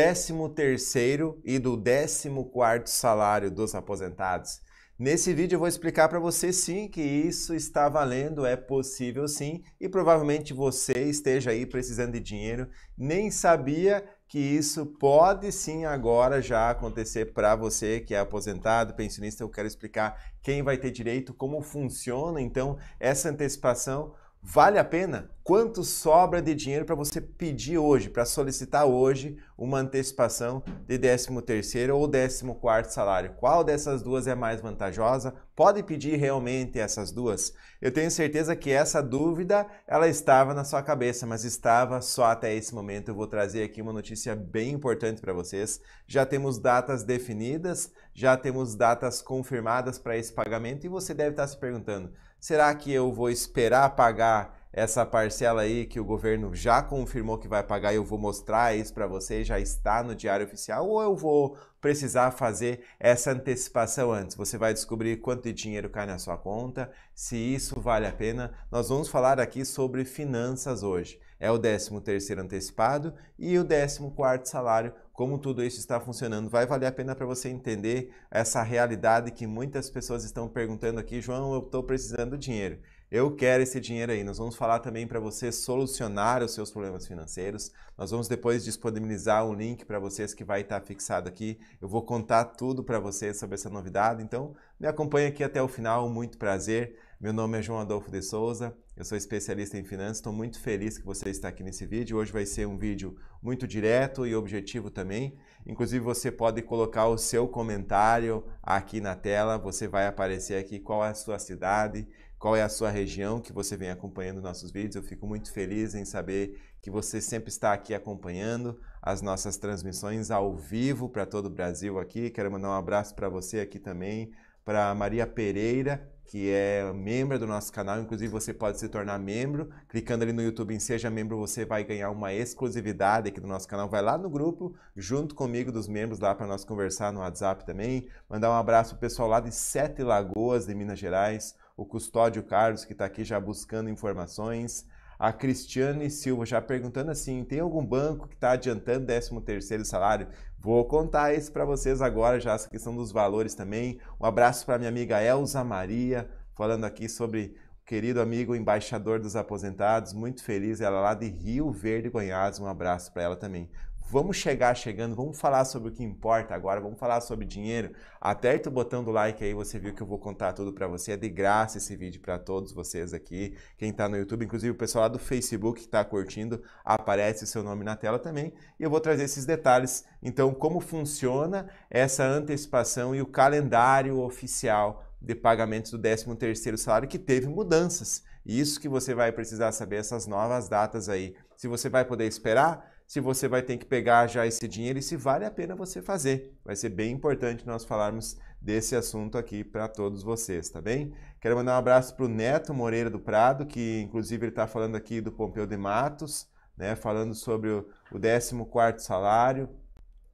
13 terceiro e do 14 quarto salário dos aposentados. Nesse vídeo eu vou explicar para você sim que isso está valendo, é possível sim, e provavelmente você esteja aí precisando de dinheiro, nem sabia que isso pode sim agora já acontecer para você que é aposentado, pensionista, eu quero explicar quem vai ter direito, como funciona então essa antecipação, vale a pena? quanto sobra de dinheiro para você pedir hoje, para solicitar hoje uma antecipação de 13º ou 14º salário. Qual dessas duas é mais vantajosa? Pode pedir realmente essas duas? Eu tenho certeza que essa dúvida ela estava na sua cabeça, mas estava só até esse momento. Eu vou trazer aqui uma notícia bem importante para vocês. Já temos datas definidas, já temos datas confirmadas para esse pagamento e você deve estar se perguntando: será que eu vou esperar pagar essa parcela aí que o governo já confirmou que vai pagar, eu vou mostrar isso para vocês, já está no diário oficial, ou eu vou precisar fazer essa antecipação antes? Você vai descobrir quanto de dinheiro cai na sua conta, se isso vale a pena. Nós vamos falar aqui sobre finanças hoje. É o 13º antecipado e o 14º salário, como tudo isso está funcionando. Vai valer a pena para você entender essa realidade que muitas pessoas estão perguntando aqui, João, eu estou precisando de dinheiro. Eu quero esse dinheiro aí. Nós vamos falar também para você solucionar os seus problemas financeiros. Nós vamos depois disponibilizar um link para vocês que vai estar tá fixado aqui. Eu vou contar tudo para vocês sobre essa novidade. Então, me acompanhe aqui até o final. Muito prazer. Meu nome é João Adolfo de Souza. Eu sou especialista em finanças. Estou muito feliz que você está aqui nesse vídeo. Hoje vai ser um vídeo muito direto e objetivo também. Inclusive, você pode colocar o seu comentário aqui na tela. Você vai aparecer aqui qual é a sua cidade qual é a sua região que você vem acompanhando nossos vídeos. Eu fico muito feliz em saber que você sempre está aqui acompanhando as nossas transmissões ao vivo para todo o Brasil aqui. Quero mandar um abraço para você aqui também, para Maria Pereira, que é membro do nosso canal. Inclusive, você pode se tornar membro. Clicando ali no YouTube em Seja Membro, você vai ganhar uma exclusividade aqui do nosso canal. Vai lá no grupo, junto comigo dos membros lá para nós conversar no WhatsApp também. Mandar um abraço para o pessoal lá de Sete Lagoas, de Minas Gerais o Custódio Carlos, que está aqui já buscando informações. A Cristiane Silva já perguntando assim: tem algum banco que está adiantando 13 salário? Vou contar isso para vocês agora, já essa questão dos valores também. Um abraço para minha amiga Elza Maria, falando aqui sobre o querido amigo embaixador dos aposentados, muito feliz. Ela é lá de Rio Verde, Goiás. Um abraço para ela também. Vamos chegar chegando, vamos falar sobre o que importa agora, vamos falar sobre dinheiro. Aperta o botão do like aí, você viu que eu vou contar tudo para você. É de graça esse vídeo para todos vocês aqui. Quem tá no YouTube, inclusive o pessoal lá do Facebook que está curtindo, aparece o seu nome na tela também. E eu vou trazer esses detalhes. Então, como funciona essa antecipação e o calendário oficial de pagamentos do 13º salário que teve mudanças. Isso que você vai precisar saber essas novas datas aí. Se você vai poder esperar, se você vai ter que pegar já esse dinheiro e se vale a pena você fazer. Vai ser bem importante nós falarmos desse assunto aqui para todos vocês, tá bem? Quero mandar um abraço para o Neto Moreira do Prado, que inclusive ele está falando aqui do Pompeu de Matos, né, falando sobre o, 14 salário,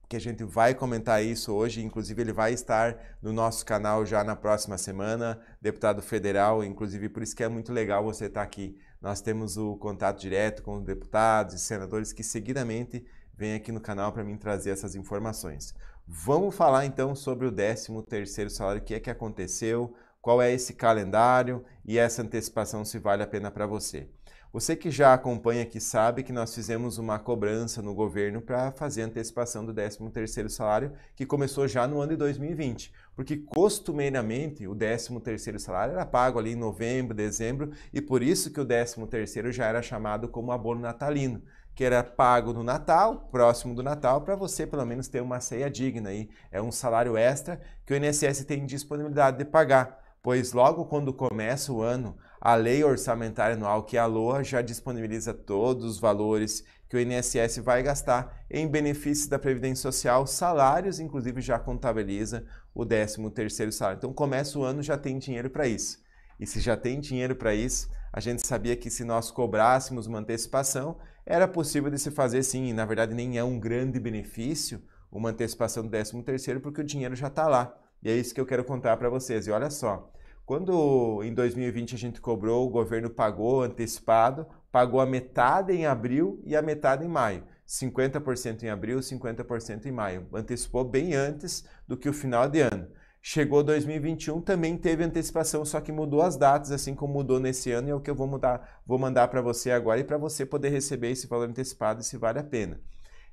que a gente vai comentar isso hoje, inclusive ele vai estar no nosso canal já na próxima semana, deputado federal, inclusive por isso que é muito legal você estar aqui. Nós temos o contato direto com deputados e senadores que seguidamente vêm aqui no canal para mim trazer essas informações. Vamos falar então sobre o 13º salário, o que é que aconteceu, qual é esse calendário e essa antecipação se vale a pena para você. Você que já acompanha aqui sabe que nós fizemos uma cobrança no governo para fazer antecipação do 13º salário, que começou já no ano de 2020, porque costumeiramente o 13º salário era pago ali em novembro, dezembro, e por isso que o 13º já era chamado como abono natalino que era pago no Natal, próximo do Natal, para você pelo menos ter uma ceia digna aí. É um salário extra que o INSS tem disponibilidade de pagar, pois logo quando começa o ano, a lei orçamentária anual que é a LOA já disponibiliza todos os valores que o INSS vai gastar em benefícios da Previdência Social, salários, inclusive já contabiliza o 13º salário. Então começa o ano já tem dinheiro para isso. E se já tem dinheiro para isso, a gente sabia que se nós cobrássemos uma antecipação, era possível de se fazer sim, e na verdade nem é um grande benefício uma antecipação do 13º, porque o dinheiro já está lá. E é isso que eu quero contar para vocês. E olha só, quando em 2020 a gente cobrou, o governo pagou antecipado, pagou a metade em abril e a metade em maio. 50% em abril, 50% em maio. Antecipou bem antes do que o final de ano. Chegou 2021, também teve antecipação, só que mudou as datas, assim como mudou nesse ano, e é o que eu vou mudar, vou mandar para você agora e para você poder receber esse valor antecipado se vale a pena.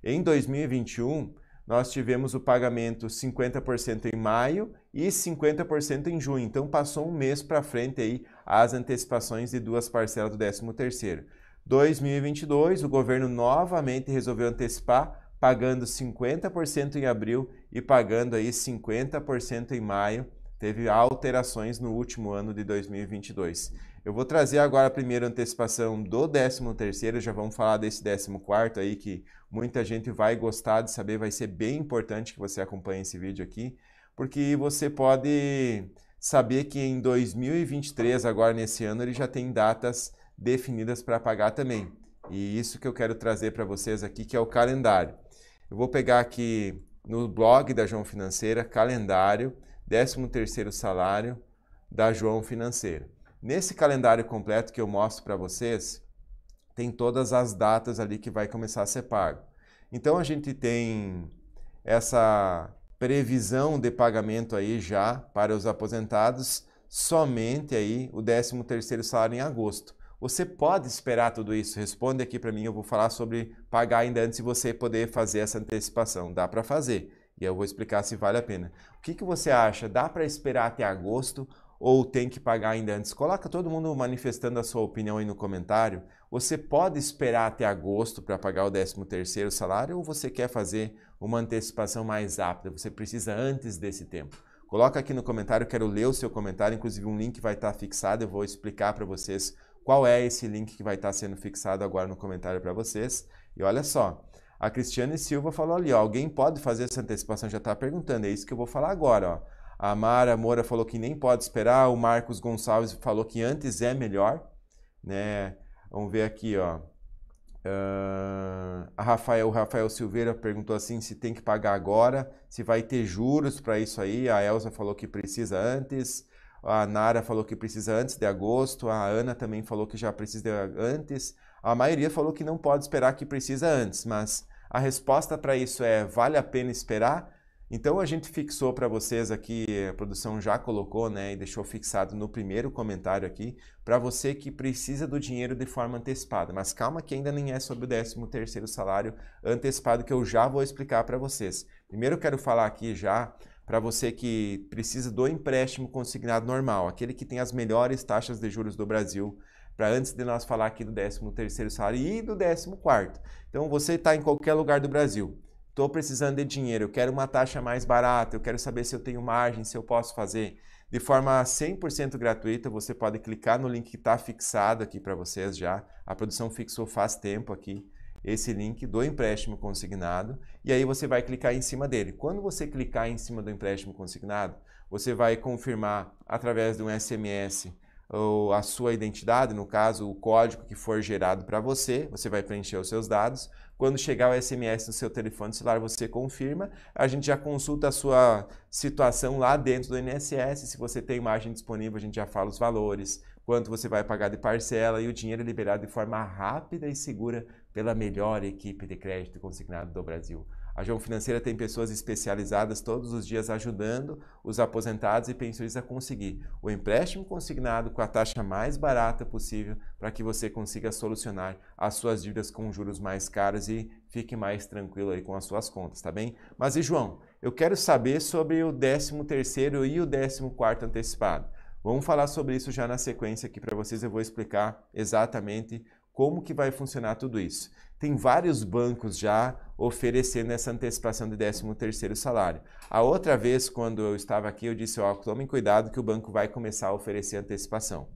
Em 2021, nós tivemos o pagamento 50% em maio e 50% em junho. Então passou um mês para frente aí as antecipações de duas parcelas do 13º. 2022, o governo novamente resolveu antecipar, pagando 50% em abril e pagando aí 50% em maio teve alterações no último ano de 2022. Eu vou trazer agora a primeira antecipação do 13º, já vamos falar desse 14º aí que muita gente vai gostar de saber, vai ser bem importante que você acompanhe esse vídeo aqui, porque você pode saber que em 2023, agora nesse ano, ele já tem datas definidas para pagar também. E isso que eu quero trazer para vocês aqui, que é o calendário. Eu vou pegar aqui no blog da João Financeira, calendário, 13º salário da João Financeira. Nesse calendário completo que eu mostro para vocês, tem todas as datas ali que vai começar a ser pago. Então a gente tem essa previsão de pagamento aí já para os aposentados somente aí o 13º salário em agosto. Você pode esperar tudo isso? Responde aqui para mim, eu vou falar sobre pagar ainda antes de você poder fazer essa antecipação. Dá para fazer. E eu vou explicar se vale a pena. O que, que você acha? Dá para esperar até agosto ou tem que pagar ainda antes? Coloca todo mundo manifestando a sua opinião aí no comentário. Você pode esperar até agosto para pagar o 13º salário ou você quer fazer uma antecipação mais rápida? Você precisa antes desse tempo. Coloca aqui no comentário, quero ler o seu comentário, inclusive um link vai estar tá fixado, eu vou explicar para vocês qual é esse link que vai estar tá sendo fixado agora no comentário para vocês. E olha só, a Cristiane Silva falou ali, ó, alguém pode fazer essa antecipação? Já está perguntando, é isso que eu vou falar agora. Ó. A Mara Moura falou que nem pode esperar, o Marcos Gonçalves falou que antes é melhor. Né? Vamos ver aqui, ó. Uh, a Rafael, Rafael Silveira perguntou assim se tem que pagar agora, se vai ter juros para isso aí. A Elsa falou que precisa antes. A Nara falou que precisa antes de agosto. A Ana também falou que já precisa antes. A maioria falou que não pode esperar que precisa antes, mas a resposta para isso é vale a pena esperar? Então a gente fixou para vocês aqui, a produção já colocou, né, e deixou fixado no primeiro comentário aqui, para você que precisa do dinheiro de forma antecipada. Mas calma que ainda nem é sobre o 13 terceiro salário antecipado que eu já vou explicar para vocês. Primeiro eu quero falar aqui já para você que precisa do empréstimo consignado normal, aquele que tem as melhores taxas de juros do Brasil para antes de nós falar aqui do 13º salário e do 14º. Então você está em qualquer lugar do Brasil, estou precisando de dinheiro, eu quero uma taxa mais barata, eu quero saber se eu tenho margem, se eu posso fazer. De forma 100% gratuita, você pode clicar no link que está fixado aqui para vocês já. A produção fixou faz tempo aqui esse link do empréstimo consignado e aí você vai clicar em cima dele. Quando você clicar em cima do empréstimo consignado, você vai confirmar através de um SMS a sua identidade, no caso, o código que for gerado para você, você vai preencher os seus dados. Quando chegar o SMS no seu telefone celular, você confirma. A gente já consulta a sua situação lá dentro do INSS. Se você tem imagem disponível, a gente já fala os valores, quanto você vai pagar de parcela e o dinheiro é liberado de forma rápida e segura pela melhor equipe de crédito consignado do Brasil. A João Financeira tem pessoas especializadas todos os dias ajudando os aposentados e pensionistas a conseguir o empréstimo consignado com a taxa mais barata possível para que você consiga solucionar as suas dívidas com juros mais caros e fique mais tranquilo aí com as suas contas, tá bem? Mas e João, eu quero saber sobre o 13º e o 14º antecipado. Vamos falar sobre isso já na sequência aqui para vocês, eu vou explicar exatamente como que vai funcionar tudo isso? Tem vários bancos já oferecendo essa antecipação de 13º salário. A outra vez, quando eu estava aqui, eu disse, ó, oh, tomem cuidado que o banco vai começar a oferecer antecipação.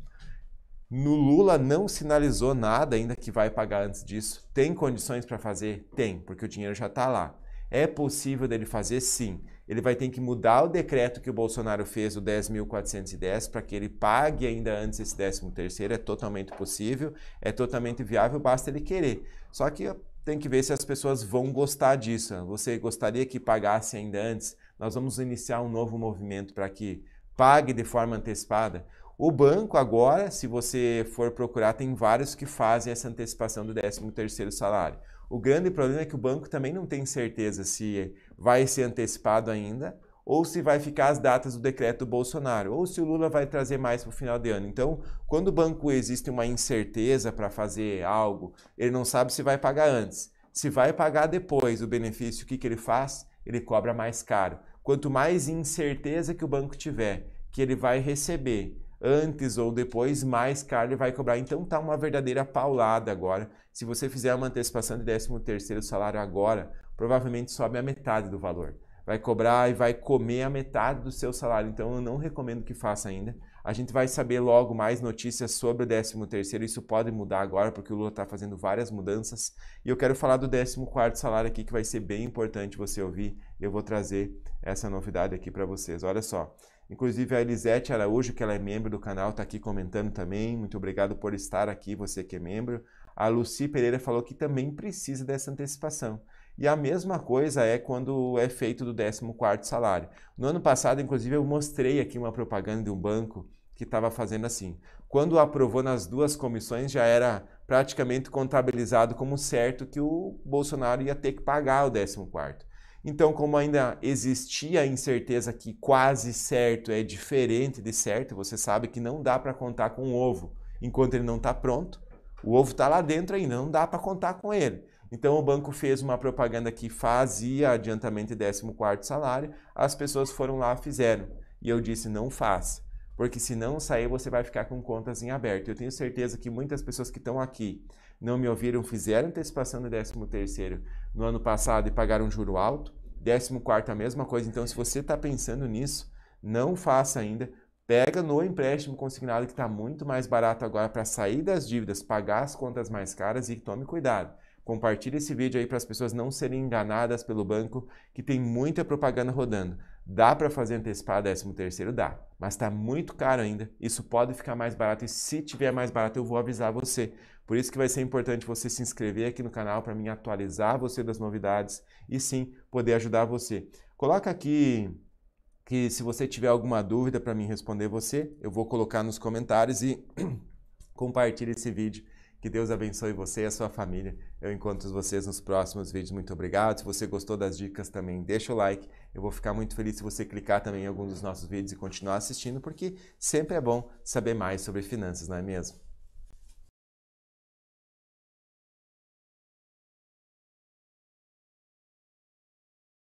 No Lula não sinalizou nada ainda que vai pagar antes disso. Tem condições para fazer? Tem, porque o dinheiro já está lá. É possível dele fazer? Sim ele vai ter que mudar o decreto que o Bolsonaro fez, o 10.410, para que ele pague ainda antes esse 13º, é totalmente possível, é totalmente viável, basta ele querer. Só que tem que ver se as pessoas vão gostar disso. Você gostaria que pagasse ainda antes? Nós vamos iniciar um novo movimento para que pague de forma antecipada. O banco agora, se você for procurar, tem vários que fazem essa antecipação do 13º salário. O grande problema é que o banco também não tem certeza se vai ser antecipado ainda, ou se vai ficar as datas do decreto do Bolsonaro, ou se o Lula vai trazer mais para o final de ano. Então, quando o banco existe uma incerteza para fazer algo, ele não sabe se vai pagar antes. Se vai pagar depois o benefício, o que, que ele faz? Ele cobra mais caro. Quanto mais incerteza que o banco tiver que ele vai receber antes ou depois, mais caro vai cobrar. Então tá uma verdadeira paulada agora. Se você fizer uma antecipação de 13º salário agora, provavelmente sobe a metade do valor. Vai cobrar e vai comer a metade do seu salário. Então eu não recomendo que faça ainda. A gente vai saber logo mais notícias sobre o 13 terceiro isso pode mudar agora porque o Lula está fazendo várias mudanças. E eu quero falar do 14 quarto salário aqui que vai ser bem importante você ouvir eu vou trazer essa novidade aqui para vocês. Olha só. Inclusive a Elisete Araújo, que ela é membro do canal, está aqui comentando também. Muito obrigado por estar aqui, você que é membro. A Luci Pereira falou que também precisa dessa antecipação. E a mesma coisa é quando é feito do 14 salário. No ano passado, inclusive, eu mostrei aqui uma propaganda de um banco que estava fazendo assim. Quando aprovou nas duas comissões, já era praticamente contabilizado como certo que o Bolsonaro ia ter que pagar o 14 então, como ainda existia a incerteza que quase certo é diferente de certo, você sabe que não dá para contar com o ovo enquanto ele não está pronto. O ovo está lá dentro ainda, não dá para contar com ele. Então o banco fez uma propaganda que fazia adiantamento de 14 salário, as pessoas foram lá fizeram. E eu disse, não faça, porque se não sair você vai ficar com contas em aberto. Eu tenho certeza que muitas pessoas que estão aqui não me ouviram, fizeram antecipação do 13 terceiro, no ano passado e pagaram um juro alto. 14 é a mesma coisa. Então, se você está pensando nisso, não faça ainda. Pega no empréstimo consignado que está muito mais barato agora para sair das dívidas, pagar as contas mais caras e tome cuidado. Compartilhe esse vídeo aí para as pessoas não serem enganadas pelo banco que tem muita propaganda rodando. Dá para fazer antecipar 13 terceiro? Dá. Mas está muito caro ainda. Isso pode ficar mais barato e se tiver mais barato eu vou avisar você. Por isso que vai ser importante você se inscrever aqui no canal para mim atualizar você das novidades e sim poder ajudar você. Coloca aqui que se você tiver alguma dúvida para mim responder você, eu vou colocar nos comentários e compartilhe esse vídeo que Deus abençoe você e a sua família. Eu encontro vocês nos próximos vídeos. Muito obrigado. Se você gostou das dicas também, deixa o like. Eu vou ficar muito feliz se você clicar também em algum dos nossos vídeos e continuar assistindo, porque sempre é bom saber mais sobre finanças, não é mesmo?